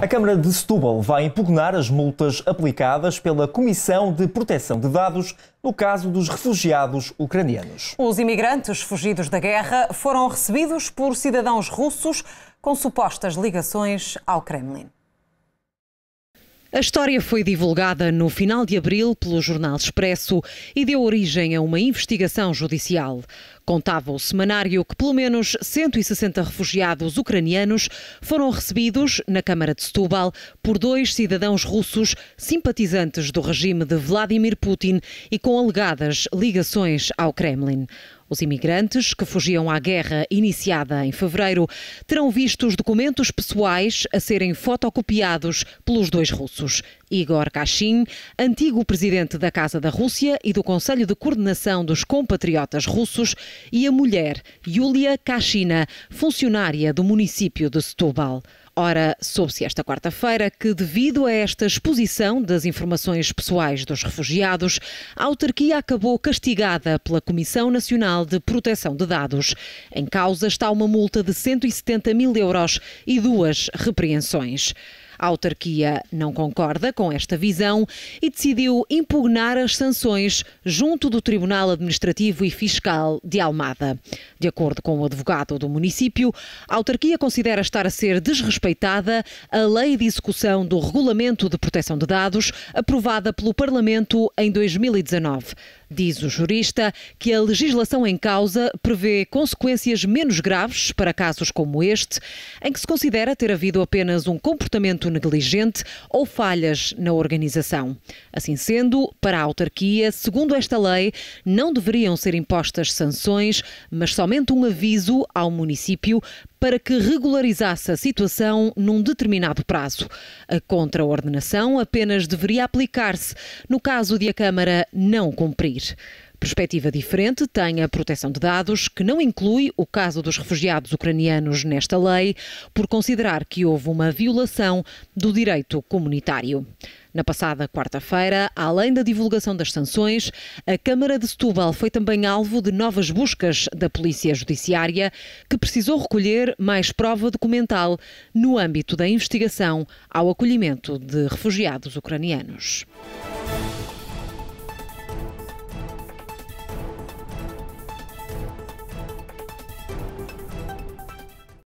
A Câmara de Setúbal vai impugnar as multas aplicadas pela Comissão de Proteção de Dados no caso dos refugiados ucranianos. Os imigrantes fugidos da guerra foram recebidos por cidadãos russos com supostas ligações ao Kremlin. A história foi divulgada no final de abril pelo Jornal Expresso e deu origem a uma investigação judicial. Contava o semanário que pelo menos 160 refugiados ucranianos foram recebidos na Câmara de Setúbal por dois cidadãos russos simpatizantes do regime de Vladimir Putin e com alegadas ligações ao Kremlin. Os imigrantes que fugiam à guerra iniciada em fevereiro terão visto os documentos pessoais a serem fotocopiados pelos dois russos. Igor Kashin, antigo presidente da Casa da Rússia e do Conselho de Coordenação dos Compatriotas Russos, e a mulher, Júlia Kachina, funcionária do município de Setúbal. Ora, soube-se esta quarta-feira que, devido a esta exposição das informações pessoais dos refugiados, a autarquia acabou castigada pela Comissão Nacional de Proteção de Dados. Em causa está uma multa de 170 mil euros e duas repreensões. A autarquia não concorda com esta visão e decidiu impugnar as sanções junto do Tribunal Administrativo e Fiscal de Almada. De acordo com o advogado do município, a autarquia considera estar a ser desrespeitada a lei de execução do Regulamento de Proteção de Dados, aprovada pelo Parlamento em 2019. Diz o jurista que a legislação em causa prevê consequências menos graves para casos como este, em que se considera ter havido apenas um comportamento negligente ou falhas na organização. Assim sendo, para a autarquia, segundo esta lei, não deveriam ser impostas sanções, mas somente um aviso ao município para que regularizasse a situação num determinado prazo. A contraordenação apenas deveria aplicar-se no caso de a Câmara não cumprir sair. Perspectiva diferente tem a proteção de dados, que não inclui o caso dos refugiados ucranianos nesta lei, por considerar que houve uma violação do direito comunitário. Na passada quarta-feira, além da divulgação das sanções, a Câmara de Setúbal foi também alvo de novas buscas da Polícia Judiciária, que precisou recolher mais prova documental no âmbito da investigação ao acolhimento de refugiados ucranianos.